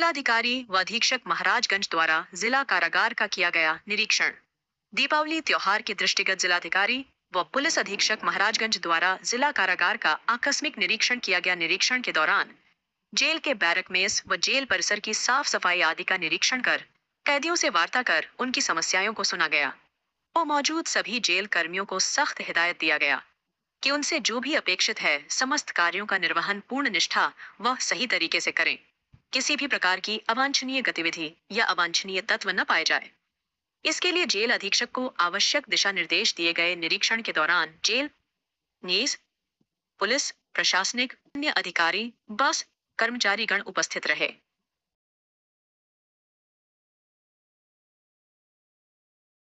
जिलाधिकारी व अधीक्षक महाराजगंज द्वारा जिला कारागार का किया गया निरीक्षण दीपावली त्योहार के दृष्टिगत जिलाधिकारी व पुलिस अधीक्षक महाराजगंज द्वारा जिला कारागार का आकस्मिक निरीक्षण किया गया निरीक्षण के दौरान जेल के बैरक मेस व जेल परिसर की साफ सफाई आदि का निरीक्षण कर कैदियों से वार्ता कर उनकी समस्याओं को सुना गया और मौजूद सभी जेल कर्मियों को सख्त हिदायत दिया गया कि उनसे जो भी अपेक्षित है समस्त कार्यों का निर्वहन पूर्ण निष्ठा व सही तरीके से करें किसी भी प्रकार की अवांछनीय गतिविधि या अवांछनीय तत्व न पाए जाए इसके लिए जेल अधीक्षक को आवश्यक दिशा निर्देश दिए गए निरीक्षण के दौरान जेल नीज पुलिस प्रशासनिक अन्य अधिकारी बस कर्मचारीगण उपस्थित रहे